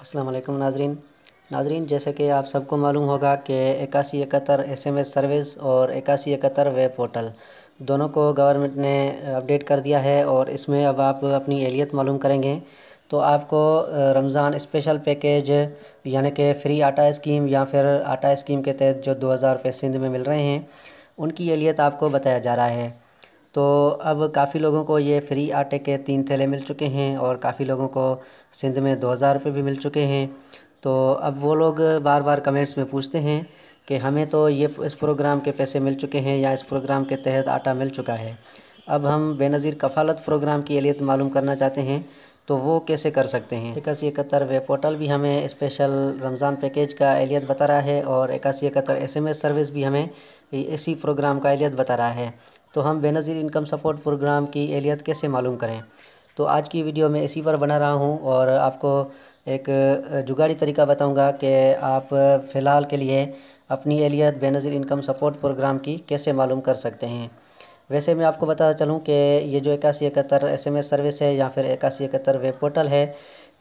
असलम नाजरीन नाजरीन जैसे कि आप सबको मालूम होगा कि इक्यासी इकहत्तर एस एम एस सर्विस और इक्यासी इकहत्तर वेब पोर्टल दोनों को गवर्नमेंट ने अपडेट कर दिया है और इसमें अब आप अपनी एहलियत मालूम करेंगे तो आपको रमज़ान स्पेशल पैकेज यानी कि फ्री आटा स्कीम या फिर आटा स्कीम के तहत जो दो हज़ार रुपये सिंध में मिल रहे हैं उनकी एहलियत आपको बताया जा रहा है तो अब काफ़ी लोगों को ये फ्री आटे के तीन थैले मिल चुके हैं और काफ़ी लोगों को सिंध में दो हज़ार रुपये भी मिल चुके हैं तो अब वो लोग बार बार कमेंट्स में पूछते हैं कि हमें तो ये इस प्रोग्राम के पैसे मिल चुके हैं या इस प्रोग्राम के तहत आटा मिल चुका है अब हम बेनज़ीर कफ़ालत प्रोग्राम की एलियत मालूम करना चाहते हैं तो वो कैसे कर सकते हैं इक्यासी इकहत्तर वेब पोर्टल भी हमें स्पेशल रमज़ान पैकेज का एलियत बता रहा है और इक्यासी इकहत्तर एस सर्विस भी हमें इसी प्रोग्राम का एलियत बता रहा है तो हम बेनज़ीर इनकम सपोर्ट प्रोग्राम की एलियत कैसे मालूम करें तो आज की वीडियो में इसी पर बना रहा हूँ और आपको एक जुगाड़ी तरीका बताऊँगा कि आप फ़िलहाल के लिए अपनी एलियत बेनज़ीर इनकम सपोर्ट प्रोग्राम की कैसे मालूम कर सकते हैं वैसे मैं आपको बताता चलूँ कि ये जो इक्यासी इकहत्तर एस एम एस सर्विस है या फिर इक्यासी इकहत्तर वेब पोर्टल है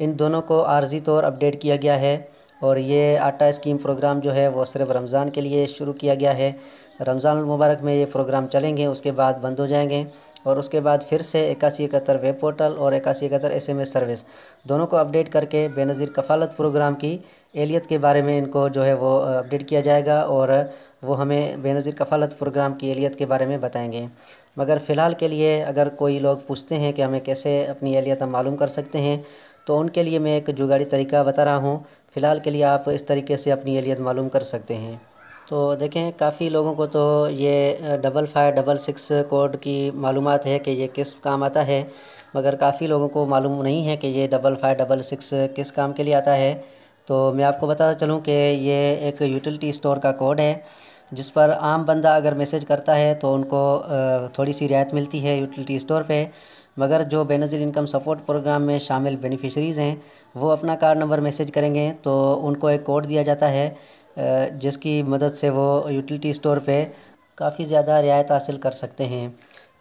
इन दोनों को आर्जी तौर अपडेट किया गया है और ये आटा स्कीम प्रोग्राम जो है वो सिर्फ रमज़ान के लिए शुरू किया गया है रमज़ान मुबारक में ये प्रोग्राम चलेंगे उसके बाद बंद हो जाएंगे और उसके बाद फिर से इक्यासी इकहत्तर वेब पोर्टल और इक्यासी इकहत्तर एस एम एस सर्विस दोनों को अपडेट करके बेनज़ीर कफालत प्रोग्राम की एलियत के बारे में इनको जो है वो अपडेट किया जाएगा और वो हमें बेनज़ीर कफालत प्रोग्राम की एलियत के बारे में बताएंगे मगर फ़िलहाल के लिए अगर कोई लोग पूछते हैं कि हमें कैसे अपनी एलियत हम मालूम कर सकते हैं तो उनके लिए मैं एक जुगाड़ी तरीका बता रहा हूँ फ़िलहाल के लिए आप इस तरीके से अपनी एलियत मालूम कर सकते हैं तो देखें काफ़ी लोगों को तो ये double five double six code की मालूम है कि ये किस काम आता है मगर काफ़ी लोगों को मालूम नहीं है कि ये डबल फाइव डबल सिक्स किस काम के लिए आता है तो मैं आपको बता चलूँ कि ये एक यूटिलिटी स्टोर का कोड है जिस पर आम बंदा अगर मैसेज करता है तो उनको थोड़ी सी रियायत मिलती है यूटिलिटी स्टोर पे मगर जो बेनज़ीर इनकम सपोर्ट प्रोग्राम में शामिल बेनिफिशरीज़ हैं वो अपना कार्ड नंबर मैसेज करेंगे तो उनको एक कोड दिया जाता है जिसकी मदद से वो यूटिलिटी स्टोर पे काफ़ी ज़्यादा रियायत हासिल कर सकते हैं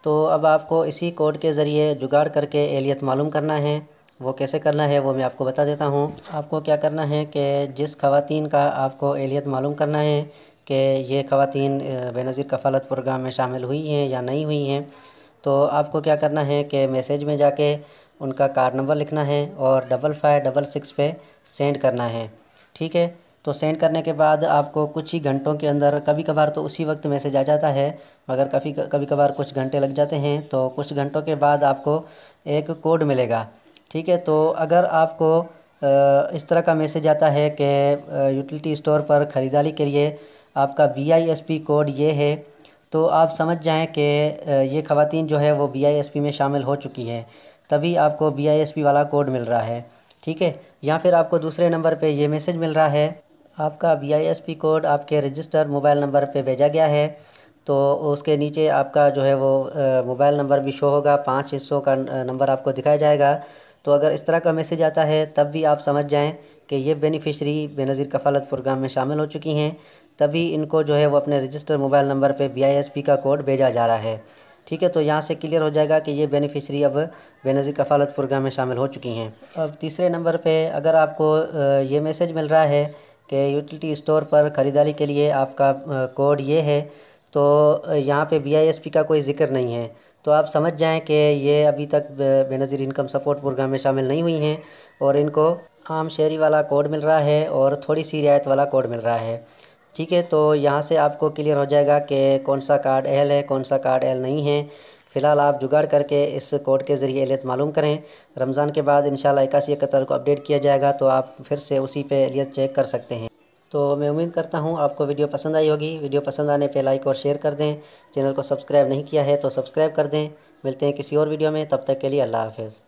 तो अब आपको इसी कोड के ज़रिए जुगाड़ करके एलियत मालूम करना है वो कैसे करना है वो मैं आपको बता देता हूँ आपको क्या करना है कि जिस खातन का आपको एलियत मालूम करना है कि ये खातन बेनज़ीर कफ़ालत प्रोग्राम में शामिल हुई हैं या नहीं हुई हैं तो आपको क्या करना है कि मैसेज में जाके उनका कार्ड नंबर लिखना है और डबल फाइव डबल सिक्स पे सेंड करना है ठीक है तो सेंड करने के बाद आपको कुछ ही घंटों के अंदर कभी कभार तो उसी वक्त मैसेज आ जाता है मगर कभी कभी कभार कुछ घंटे लग जाते हैं तो कुछ घंटों के बाद आपको एक कोड मिलेगा ठीक है तो अगर आपको इस तरह का मैसेज आता है कि यूटिलिटी स्टोर पर ख़रीदारी के लिए आपका वी कोड ये है तो आप समझ जाएं कि ये ख़वातीन जो है वो बी आई एस पी में शामिल हो चुकी हैं तभी आपको बी आई एस पी वाला कोड मिल रहा है ठीक है या फिर आपको दूसरे नंबर पे ये मैसेज मिल रहा है आपका B I S P code आपके रजिस्टर मोबाइल नंबर पे भेजा गया है तो उसके नीचे आपका जो है वो मोबाइल नंबर भी शो होगा पाँच हिस्सों का नंबर आपको दिखाया जाएगा तो अगर इस तरह का मैसेज आता है तब भी आप समझ जाएं कि ये बेनिफिशरी बेनज़ीर कफ़ालत प्रोग्राम में शामिल हो चुकी हैं तभी इनको जो है वो अपने रजिस्टर मोबाइल नंबर पे वी का कोड भेजा जा रहा है ठीक है तो यहाँ से क्लियर हो जाएगा कि ये बेनिफिशरी अब बेनज़ीर कफ़ालत प्रोग्राम में शामिल हो चुकी हैं अब तीसरे नंबर पर अगर आपको ये मैसेज मिल रहा है कि यूटिलिटी स्टोर पर ख़रीदारी के लिए आपका कोड ये है तो यहाँ पे वी का कोई ज़िक्र नहीं है तो आप समझ जाएं कि ये अभी तक बेनज़ीर इनकम सपोर्ट प्रोग्राम में शामिल नहीं हुई हैं और इनको आम शहरी वाला कोड मिल रहा है और थोड़ी सी रियायत वाला कोड मिल रहा है ठीक है तो यहाँ से आपको क्लियर हो जाएगा कि कौन सा कार्ड एल है कौन सा कार्ड एल नहीं है फ़िलहाल आप जुगाड़ करके इस कोड के ज़रिए एलियत e मालूम करें रमज़ान के बाद इन शाला इक्यासी इकहत्तर को अपडेट किया जाएगा तो आप फिर से उसी पे एलियत e चेक कर सकते हैं तो मैं उम्मीद करता हूँ आपको वीडियो पसंद आई होगी वीडियो पसंद आने पे लाइक और शेयर कर दें चैनल को सब्सक्राइब नहीं किया है तो सब्सक्राइब कर दें मिलते हैं किसी और वीडियो में तब तक के लिए अल्लाह हाफिज़